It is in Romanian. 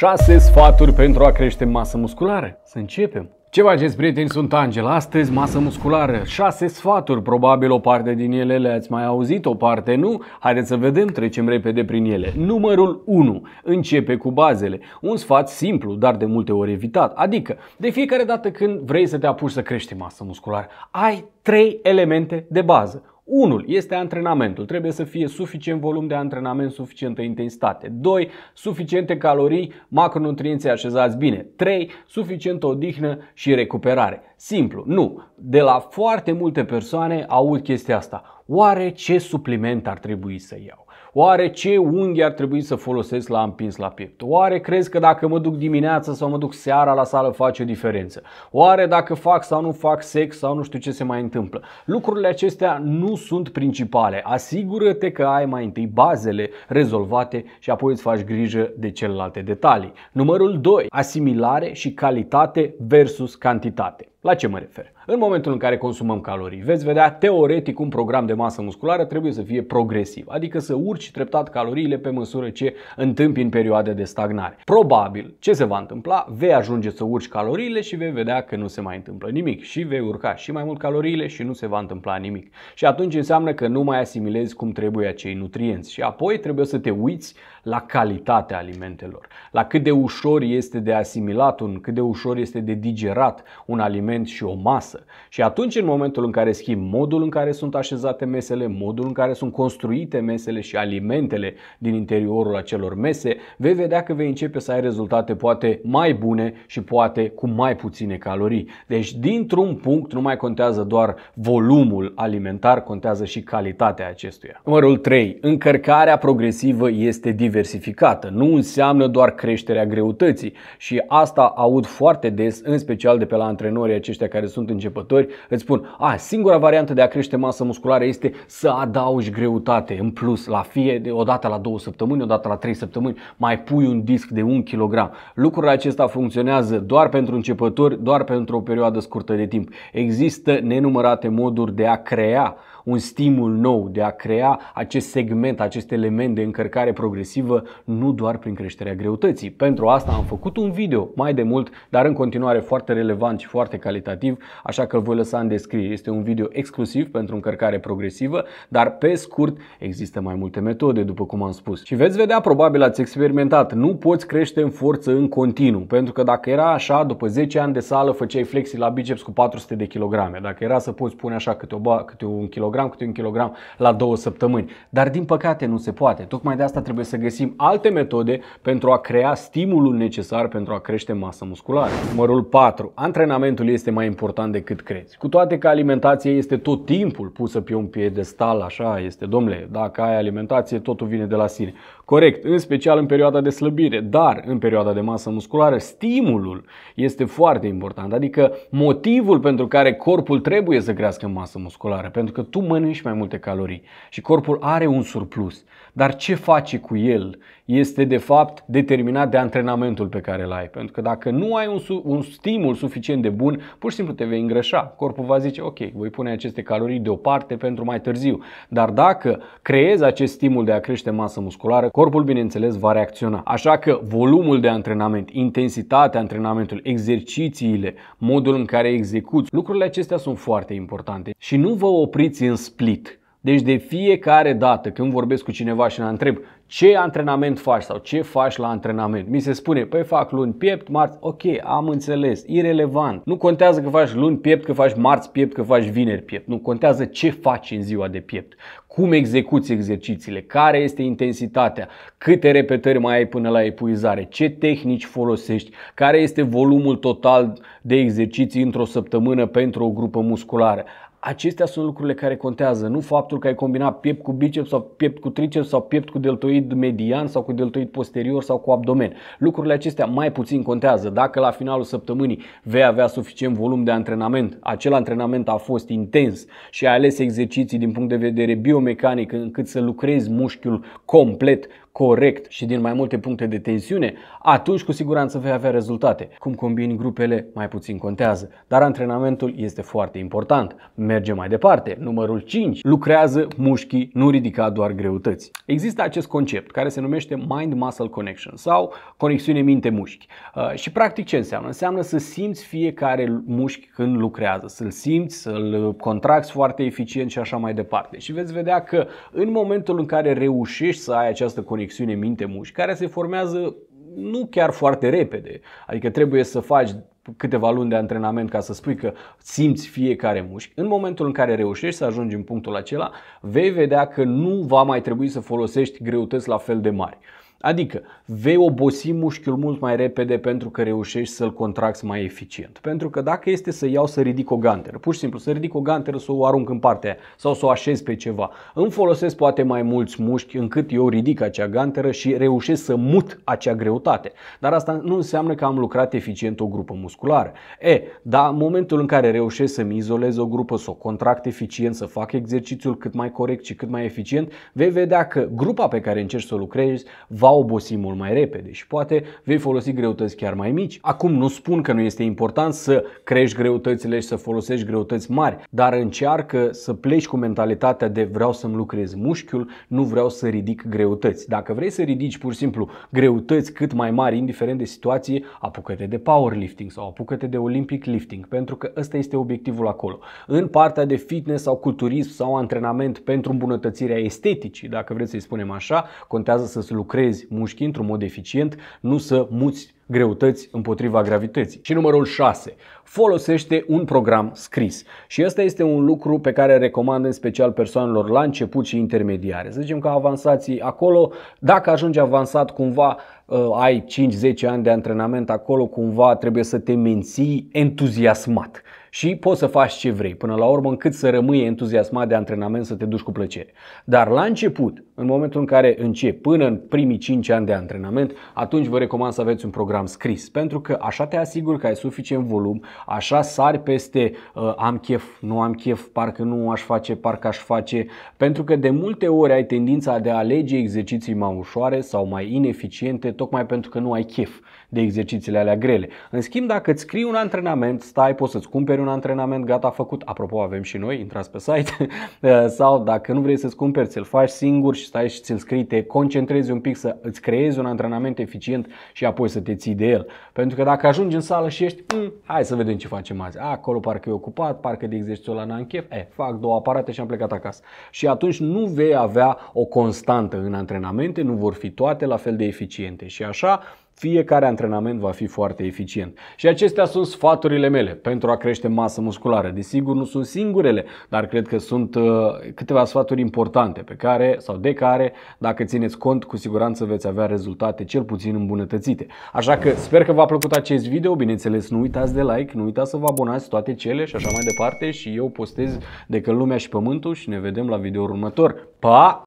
6 sfaturi pentru a crește masă musculară. Să începem! Ce faceți, prieteni? Sunt Angel. Astăzi, masă musculară. 6 sfaturi. Probabil o parte din ele le-ați mai auzit, o parte nu. Haideți să vedem, trecem repede prin ele. Numărul 1. Începe cu bazele. Un sfat simplu, dar de multe ori evitat. Adică, de fiecare dată când vrei să te apuci să crești masă musculară, ai 3 elemente de bază unul este antrenamentul. Trebuie să fie suficient volum de antrenament, suficientă intensitate. 2. Suficiente calorii, macronutrienți așezați bine. 3. Suficientă odihnă și recuperare. Simplu. Nu. De la foarte multe persoane aud chestia asta. Oare ce supliment ar trebui să iau? Oare ce unghi ar trebui să folosesc la împins la piept? Oare crezi că dacă mă duc dimineața sau mă duc seara la sală face o diferență? Oare dacă fac sau nu fac sex sau nu știu ce se mai întâmplă? Lucrurile acestea nu sunt principale. Asigură-te că ai mai întâi bazele rezolvate și apoi îți faci grijă de celelalte detalii. Numărul 2. Asimilare și calitate versus cantitate. La ce mă refer? În momentul în care consumăm calorii, veți vedea teoretic un program de masă musculară trebuie să fie progresiv, adică să urci treptat caloriile pe măsură ce întâmpi în perioade de stagnare. Probabil, ce se va întâmpla? Vei ajunge să urci caloriile și vei vedea că nu se mai întâmplă nimic și vei urca și mai mult caloriile și nu se va întâmpla nimic. Și atunci înseamnă că nu mai asimilezi cum trebuie acei nutrienți și apoi trebuie să te uiți la calitatea alimentelor, la cât de ușor este de asimilat un, cât de ușor este de digerat un aliment și o masă. Și atunci, în momentul în care schimb modul în care sunt așezate mesele, modul în care sunt construite mesele și alimentele din interiorul acelor mese, vei vedea că vei începe să ai rezultate poate mai bune și poate cu mai puține calorii. Deci, dintr-un punct, nu mai contează doar volumul alimentar, contează și calitatea acestuia. Numărul 3. Încărcarea progresivă este dificilă diversificată. Nu înseamnă doar creșterea greutății și asta aud foarte des, în special de pe la antrenorii aceștia care sunt începători, îți spun, a, singura variantă de a crește masă musculară este să adaugi greutate în plus la fie de o dată la două săptămâni, o dată la trei săptămâni, mai pui un disc de un kilogram. Lucrul acesta funcționează doar pentru începători, doar pentru o perioadă scurtă de timp. Există nenumărate moduri de a crea un stimul nou, de a crea acest segment, acest element de încărcare progresivă progresivă, nu doar prin creșterea greutății. Pentru asta am făcut un video mai de mult, dar în continuare foarte relevant și foarte calitativ, așa că îl voi lăsa în descriere. Este un video exclusiv pentru încărcare progresivă, dar pe scurt există mai multe metode, după cum am spus. Și veți vedea, probabil ați experimentat, nu poți crește în forță în continuu, pentru că dacă era așa, după 10 ani de sală făceai flexii la biceps cu 400 de kilograme. Dacă era să poți pune așa câte, o ba, câte un kilogram, câte un kilogram la două săptămâni. Dar din păcate nu se poate. Tocmai de asta trebuie să găsi găsim alte metode pentru a crea stimulul necesar pentru a crește masa musculară. Numărul 4. Antrenamentul este mai important decât crezi. Cu toate că alimentația este tot timpul pusă pe un piedestal, așa este, domnule, dacă ai alimentație, totul vine de la sine. Corect, în special în perioada de slăbire, dar în perioada de masă musculară, stimulul este foarte important, adică motivul pentru care corpul trebuie să crească masă musculară, pentru că tu mănânci mai multe calorii și corpul are un surplus. Dar ce faci cu el? el este de fapt determinat de antrenamentul pe care îl ai. Pentru că dacă nu ai un, un stimul suficient de bun, pur și simplu te vei îngrășa. Corpul va zice, ok, voi pune aceste calorii deoparte pentru mai târziu. Dar dacă creezi acest stimul de a crește masă musculară, corpul, bineînțeles, va reacționa. Așa că volumul de antrenament, intensitatea antrenamentului, exercițiile, modul în care execuți, lucrurile acestea sunt foarte importante. Și nu vă opriți în split. Deci de fiecare dată când vorbesc cu cineva și ne întreb ce antrenament faci sau ce faci la antrenament. Mi se spune, păi fac luni piept, marți, ok, am înțeles, irelevant. Nu contează că faci luni piept, că faci marți piept, că faci vineri piept. Nu contează ce faci în ziua de piept, cum execuți exercițiile, care este intensitatea, câte repetări mai ai până la epuizare, ce tehnici folosești, care este volumul total de exerciții într-o săptămână pentru o grupă musculară. Acestea sunt lucrurile care contează, nu faptul că ai combinat piept cu biceps sau piept cu triceps sau piept cu deltoid deltoid median sau cu deltoid posterior sau cu abdomen. Lucrurile acestea mai puțin contează. Dacă la finalul săptămânii vei avea suficient volum de antrenament, acel antrenament a fost intens și ai ales exerciții din punct de vedere biomecanic încât să lucrezi mușchiul complet corect și din mai multe puncte de tensiune, atunci cu siguranță vei avea rezultate. Cum combini grupele, mai puțin contează, dar antrenamentul este foarte important. Mergem mai departe. Numărul 5. Lucrează mușchii, nu ridica doar greutăți. Există acest concept care se numește mind-muscle connection sau conexiune minte-mușchi. Uh, și practic ce înseamnă? Înseamnă să simți fiecare mușchi când lucrează, să-l simți, să-l contracti foarte eficient și așa mai departe. Și veți vedea că în momentul în care reușești să ai această conexiune conexiune minte-mușchi, care se formează nu chiar foarte repede. Adică trebuie să faci câteva luni de antrenament ca să spui că simți fiecare mușchi. În momentul în care reușești să ajungi în punctul acela, vei vedea că nu va mai trebui să folosești greutăți la fel de mari. Adică vei obosi mușchiul mult mai repede pentru că reușești să-l contracti mai eficient. Pentru că dacă este să iau să ridic o ganteră, pur și simplu să ridic o ganteră, să o arunc în partea aia, sau să o așez pe ceva, îmi folosesc poate mai mulți mușchi încât eu ridic acea ganteră și reușesc să mut acea greutate. Dar asta nu înseamnă că am lucrat eficient o grupă musculară. E, dar în momentul în care reușesc să-mi izolez o grupă, să o contract eficient, să fac exercițiul cât mai corect și cât mai eficient, vei vedea că grupa pe care încerci să o lucrezi va va obosi mult mai repede și poate vei folosi greutăți chiar mai mici. Acum nu spun că nu este important să crești greutățile și să folosești greutăți mari, dar încearcă să pleci cu mentalitatea de vreau să-mi lucrez mușchiul, nu vreau să ridic greutăți. Dacă vrei să ridici pur și simplu greutăți cât mai mari, indiferent de situație, apucă-te de powerlifting sau apucă-te de Olympic lifting, pentru că ăsta este obiectivul acolo. În partea de fitness sau culturism sau antrenament pentru îmbunătățirea esteticii, dacă vreți să-i spunem așa, contează să-ți lucrezi antrenezi mușchii într-un mod eficient, nu să muți greutăți împotriva gravității. Și numărul 6. Folosește un program scris. Și ăsta este un lucru pe care recomand în special persoanelor la început și intermediare. Să zicem că avansații acolo, dacă ajungi avansat cumva ă, ai 5-10 ani de antrenament acolo, cumva trebuie să te menții entuziasmat. Și poți să faci ce vrei, până la urmă încât să rămâi entuziasmat de antrenament să te duci cu plăcere. Dar la început, în momentul în care începi, până în primii 5 ani de antrenament, atunci vă recomand să aveți un program scris, pentru că așa te asiguri că ai suficient volum, așa sari peste uh, am chef, nu am chef, parcă nu aș face, parcă aș face, pentru că de multe ori ai tendința de a alege exerciții mai ușoare sau mai ineficiente, tocmai pentru că nu ai chef de exercițiile alea grele. În schimb, dacă îți scrii un antrenament, stai, poți să-ți cumperi cumperi un antrenament gata făcut, apropo avem și noi, intrați pe site, sau dacă nu vrei să-ți cumperi, ți-l faci singur și stai și ți-l scrii, te concentrezi un pic să îți creezi un antrenament eficient și apoi să te ții de el. Pentru că dacă ajungi în sală și ești, mm, hai să vedem ce facem azi, acolo parcă e ocupat, parcă de exercițiul ăla n-am eh, fac două aparate și am plecat acasă. Și atunci nu vei avea o constantă în antrenamente, nu vor fi toate la fel de eficiente și așa fiecare antrenament va fi foarte eficient. Și acestea sunt sfaturile mele pentru a crește masă musculară. Desigur, nu sunt singurele, dar cred că sunt uh, câteva sfaturi importante pe care sau de care, dacă țineți cont, cu siguranță veți avea rezultate cel puțin îmbunătățite. Așa că sper că v-a plăcut acest video, bineînțeles nu uitați de like, nu uitați să vă abonați toate cele și așa mai departe și eu postez de că lumea și pământul și ne vedem la video următor. Pa!